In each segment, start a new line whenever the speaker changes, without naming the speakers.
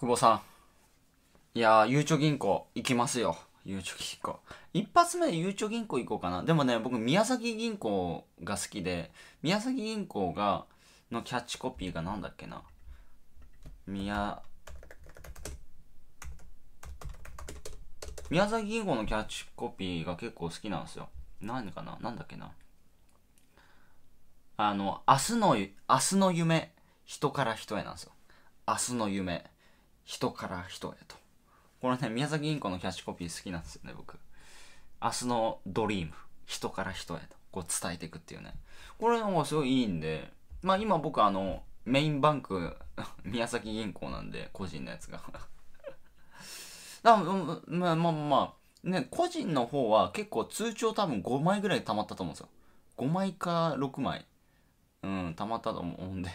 久保さん。いやー、ゆうちょ銀行行きますよ。ゆうちょ銀行。一発目ゆうちょ銀行行こうかな。でもね、僕宮崎銀行が好きで、宮崎銀行が、のキャッチコピーがなんだっけな。宮、宮崎銀行のキャッチコピーが結構好きなんですよ。何かななんだっけなあの、明日の、明日の夢、人から人へなんですよ。明日の夢、人から人へと。これね、宮崎銀行のキャッシュコピー好きなんですよね、僕。明日のドリーム。人から人へと。こう伝えていくっていうね。これの方がすごいいいんで、まあ今僕あの、メインバンク、宮崎銀行なんで、個人のやつが だまあまあまあ、ね、個人の方は結構通帳多分5枚ぐらい溜まったと思うんですよ。5枚か6枚。うん、溜まったと思うんで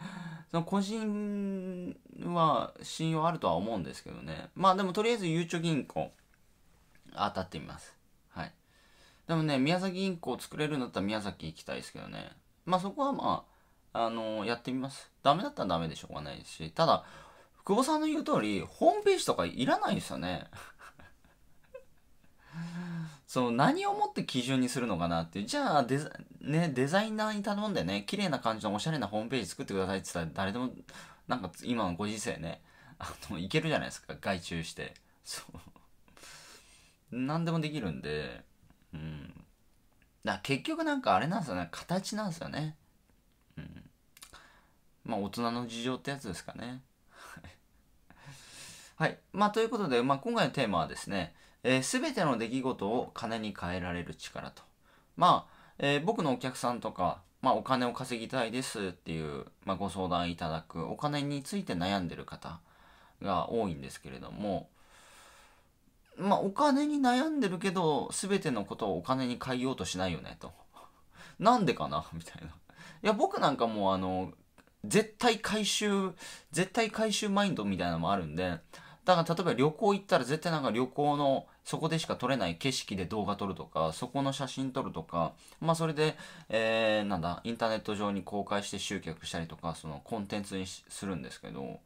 その個人は信用あるとは思うんですけどね。まあでもとりあえずゆうちょ銀行当たってみます。はい。でもね、宮崎銀行作れるんだったら宮崎行きたいですけどね。まあそこはまあ、あのー、やってみます。ダメだったらダメでしょうがないし。ただ、久保さんの言う通り、ホームページとかいらないですよね。その何をもって基準にするのかなってじゃあデザ,、ね、デザイナーに頼んでね綺麗な感じのおしゃれなホームページ作ってくださいって言ったら誰でもなんか今のご時世ねあのいけるじゃないですか外注してそう何でもできるんでうんだ結局なんかあれなんですよね形なんですよねうんまあ大人の事情ってやつですかねはいまあということで、まあ、今回のテーマはですねえー、全ての出来事を金に変えられる力と。まあ、えー、僕のお客さんとか、まあ、お金を稼ぎたいですっていう、まあ、ご相談いただくお金について悩んでる方が多いんですけれども、まあ、お金に悩んでるけど全てのことをお金に変えようとしないよねと。なんでかな みたいな。いや僕なんかもうあの絶対回収絶対回収マインドみたいなのもあるんでだから例えば旅行行ったら絶対なんか旅行のそこでしか撮れない景色で動画撮るとか、そこの写真撮るとか、まあそれで、えー、なんだ、インターネット上に公開して集客したりとか、そのコンテンツにするんですけど、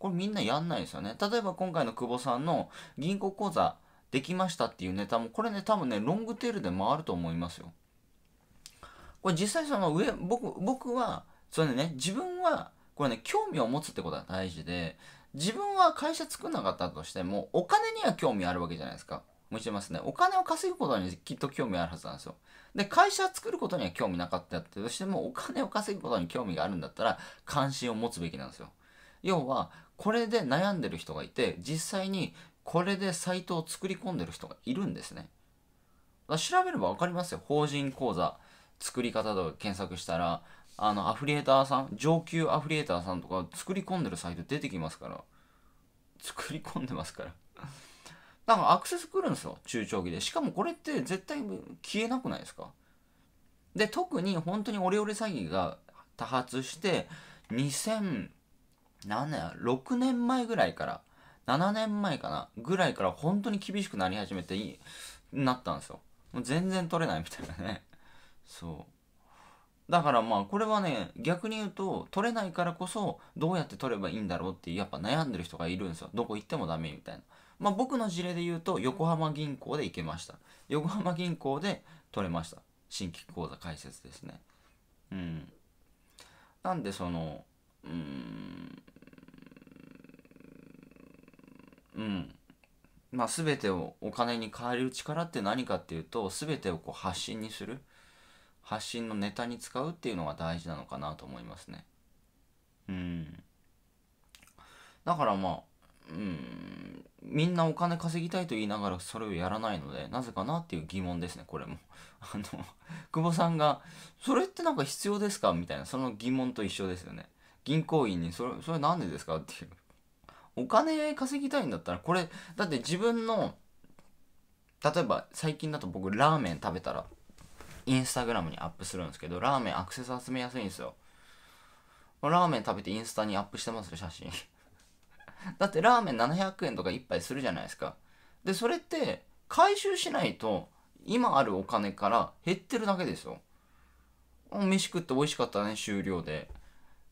これみんなやんないですよね。例えば今回の久保さんの銀行口座できましたっていうネタも、これね、多分ね、ロングテールで回ると思いますよ。これ実際その上、僕、僕は、それね、自分は、これね、興味を持つってことは大事で、自分は会社作んなかったとしても、お金には興味あるわけじゃないですか。もちろんますね。お金を稼ぐことにきっと興味あるはずなんですよ。で、会社作ることには興味なかったってとしても、お金を稼ぐことに興味があるんだったら、関心を持つべきなんですよ。要は、これで悩んでる人がいて、実際にこれでサイトを作り込んでる人がいるんですね。調べればわかりますよ。法人講座作り方とか検索したら、あのアフリエーターさん上級アフリエーターさんとか作り込んでるサイト出てきますから作り込んでますからだからアクセス来るんですよ中長期でしかもこれって絶対消えなくないですかで特に本当にオレオレ詐欺が多発して2000何年6年前ぐらいから7年前かなぐらいから本当に厳しくなり始めていいなったんですよもう全然取れないみたいなねそうだからまあこれはね逆に言うと取れないからこそどうやって取ればいいんだろうってやっぱ悩んでる人がいるんですよどこ行ってもダメみたいなまあ僕の事例で言うと横浜銀行で行けました横浜銀行で取れました新規口座開設ですねうんなんでそのうんうんまあ全てをお金に変える力って何かっていうと全てをこう発信にする発信のネタに使うっていうのが大事なのかなと思いますね。うん。だからまあ、うん、みんなお金稼ぎたいと言いながらそれをやらないので、なぜかなっていう疑問ですね、これも。あの、久保さんが、それってなんか必要ですかみたいな、その疑問と一緒ですよね。銀行員に、それ、それなんでですかっていう。お金稼ぎたいんだったら、これ、だって自分の、例えば最近だと僕ラーメン食べたらインスタグラムにアップするんですけど、ラーメンアクセス集めやすいんですよ。ラーメン食べてインスタにアップしてますよ、写真。だってラーメン700円とか1杯するじゃないですか。で、それって回収しないと今あるお金から減ってるだけですよ。飯食って美味しかったね、終了で。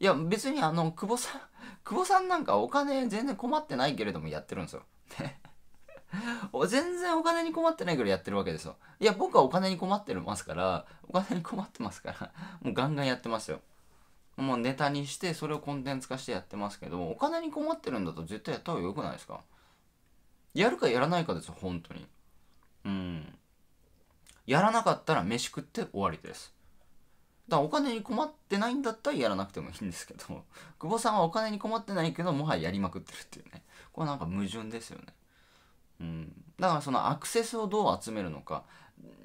いや、別にあの、久保さん、久保さんなんかお金全然困ってないけれどもやってるんですよ。ね全然お金に困ってないからやってるわけですよ。いや、僕はお金に困ってますから、お金に困ってますから、もうガンガンやってますよ。もうネタにして、それをコンテンツ化してやってますけど、お金に困ってるんだと絶対やった方が良くないですかやるかやらないかですよ、本当に。うん。やらなかったら飯食って終わりです。だからお金に困ってないんだったらやらなくてもいいんですけど、久保さんはお金に困ってないけど、もはややりまくってるっていうね。これなんか矛盾ですよね。うん、だからそのアクセスをどう集めるのか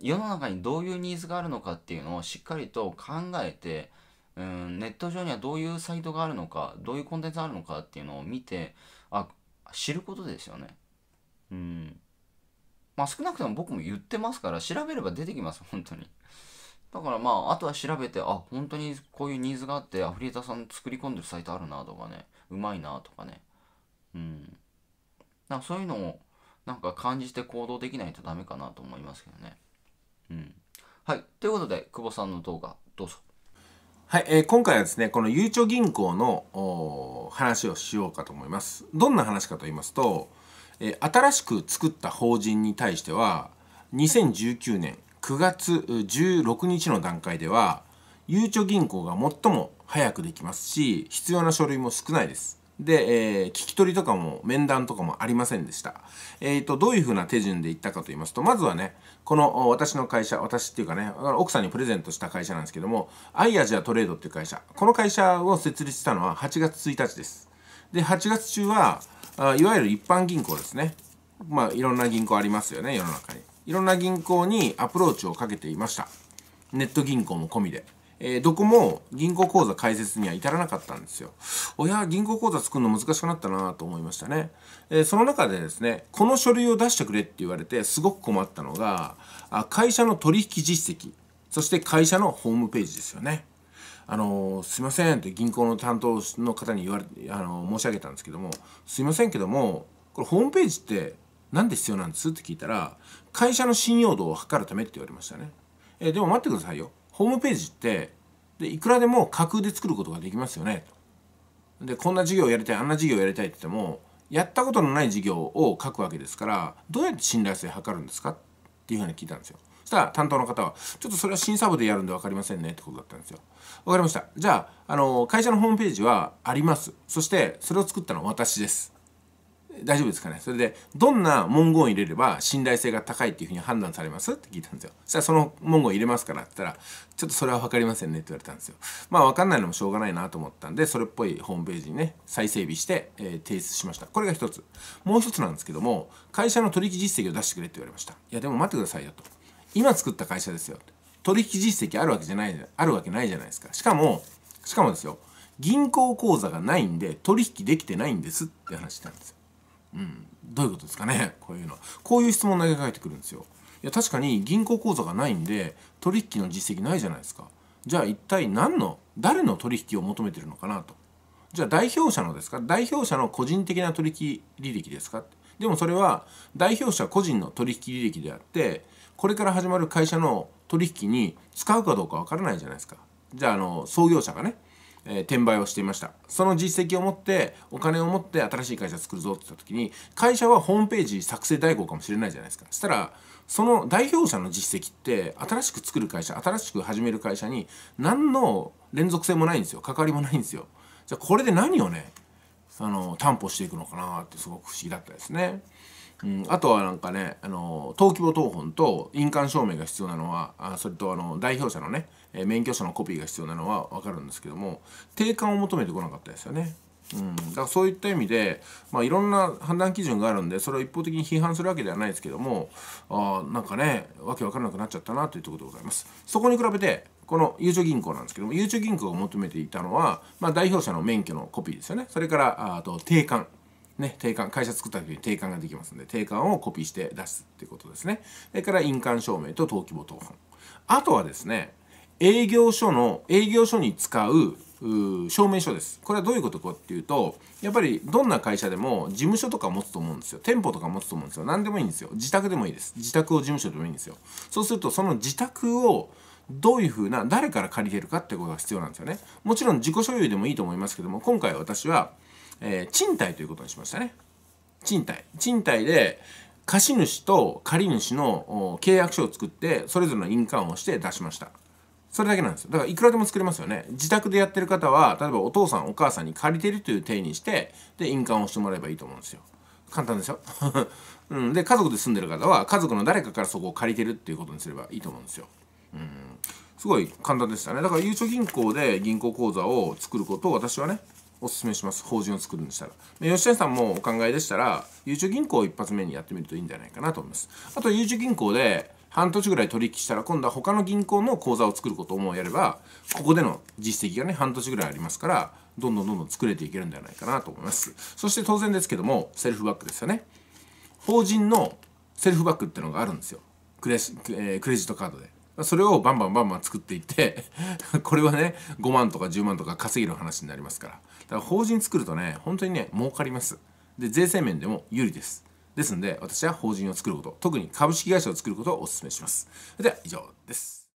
世の中にどういうニーズがあるのかっていうのをしっかりと考えて、うん、ネット上にはどういうサイトがあるのかどういうコンテンツがあるのかっていうのを見てあ知ることですよね。うんまあ少なくとも僕も言ってますから調べれば出てきます本当に。だからまああとは調べてあ本当にこういうニーズがあってアフリエーターさん作り込んでるサイトあるなとかねうまいなとかね。うん。だからそういうのをなんか感じて行動できないとダメかなと思いますけどね。うん。はい。ということで、久保さんの動画、どうぞ。
はい、えー、今回はですね、このゆうちょ銀行の話をしようかと思います。どんな話かと言いますと、えー、新しく作った法人に対しては、2019年9月16日の段階では、ゆうちょ銀行が最も早くできますし、必要な書類も少ないです。で、えー、聞き取りとかも面談とかもありませんでした。えっ、ー、と、どういうふうな手順で行ったかと言いますと、まずはね、この私の会社、私っていうかね、奥さんにプレゼントした会社なんですけども、アイアジアトレードっていう会社、この会社を設立したのは8月1日です。で、8月中は、あいわゆる一般銀行ですね。まあ、いろんな銀行ありますよね、世の中に。いろんな銀行にアプローチをかけていました。ネット銀行も込みで。えー、どこも銀行口座開設には至らなかったんですよ。おや、銀行口座作るの難しくなったなと思いましたね。えー、その中でですね、この書類を出してくれって言われてすごく困ったのが、あ会社の取引実績、そして会社のホームページですよね。あのすいませんって銀行の担当の方に言われあの申し上げたんですけども、すいませんけども、これホームページって何で必要なんですって聞いたら、会社の信用度を測るためって言われましたね。えー、でも待ってくださいよ。ホームページってでいくらでも架空で作ることができますよねでこんな事業をやりたいあんな事業をやりたいって言ってもやったことのない事業を書くわけですからどうやって信頼性を図るんですかっていうふうに聞いたんですよ。そしたら担当の方は「ちょっとそれは審査部でやるんで分かりませんね」ってことだったんですよ。分かりました。じゃああの会社のホームページはあります。そしてそれを作ったのは私です。大丈夫ですかねそれでどんな文言を入れれば信頼性が高いっていうふうに判断されますって聞いたんですよそしたらその文言入れますからって言ったらちょっとそれは分かりませんねって言われたんですよまあ分かんないのもしょうがないなと思ったんでそれっぽいホームページにね再整備して、えー、提出しましたこれが一つもう一つなんですけども会社の取引実績を出してくれって言われましたいやでも待ってくださいよと今作った会社ですよ取引実績あるわけじゃないあるわけないじゃないですかしかもしかもですよ銀行口座がないんで取引できてないんですって話したんですようん、どういうことですかね こういうのこういう質問投げかけてくるんですよいや確かに銀行口座がないんで取引の実績ないじゃないですかじゃあ一体何の誰の取引を求めてるのかなとじゃあ代表者のですか代表者の個人的な取引履歴ですかでもそれは代表者個人の取引履歴であってこれから始まる会社の取引に使うかどうかわからないじゃないですかじゃああの創業者がねえー、転売をしていましたその実績を持ってお金を持って新しい会社作るぞって言った時に会社はホームページ作成代行かもしれないじゃないですかそしたらその代表者の実績って新しく作る会社新しく始める会社に何の連続性もないんですよ関わりもないんですよじゃあこれで何をねあの担保していくのかなってすごく不思議だったですね。うん、あとはなんかねあの登記簿謄本と印鑑証明が必要なのはあそれとあの代表者のねえ免許証のコピーが必要なのは分かるんですけども定款を求めてこなかったですよね。うん、だからそういった意味で、まあ、いろんな判断基準があるんでそれを一方的に批判するわけではないですけどもあなんかねわけわからなくなっちゃったなというところでございます。そこに比べてこのゆうちょ銀行なんですけどもゆうちょ銀行が求めていたのは、まあ、代表者の免許のコピーですよねそれからあと定款ね、定款会社作った時に定款ができますので定款をコピーして出すっていうことですねそれから印鑑証明と登記簿謄本あとはですね営業所の営業所に使う証明書ですこれはどういうことかっていうとやっぱりどんな会社でも事務所とか持つと思うんですよ店舗とか持つと思うんですよ何でもいいんですよ自宅でもいいです自宅を事務所でもいいんですよそうするとその自宅をどういうふうな誰から借りてるかってことが必要なんですよねもちろん自己所有でもいいと思いますけども今回私は、えー、賃貸ということにしましたね賃貸賃貸で貸主と借り主の契約書を作ってそれぞれの印鑑をして出しましたそれだけなんですよだからいくらでも作れますよね自宅でやってる方は例えばお父さんお母さんに借りてるという体にしてで印鑑をしてもらえばいいと思うんですよ簡単でしょ、うん、で家族で住んでる方は家族の誰かからそこを借りてるっていうことにすればいいと思うんですよ、うん、すごい簡単でしたねだからゆうちょ銀行で銀行口座を作ることを私はねおすすめします法人を作るんでしたらで吉谷さんもお考えでしたらゆうちょ銀行を一発目にやってみるといいんじゃないかなと思いますあとゆうちょ銀行で半年ぐらい取引したら今度は他の銀行の口座を作ることもやればここでの実績がね半年ぐらいありますからどんどんどんどん作れていけるんではないかなと思いますそして当然ですけどもセルフバックですよね法人のセルフバックってのがあるんですよクレ,、えー、クレジットカードでそれをバンバンバンバン作っていって これはね5万とか10万とか稼げる話になりますからだから法人作るとね本当にね儲かりますで税制面でも有利ですですので、私は法人を作ること、特に株式会社を作ることをお勧めします。それでは以上です。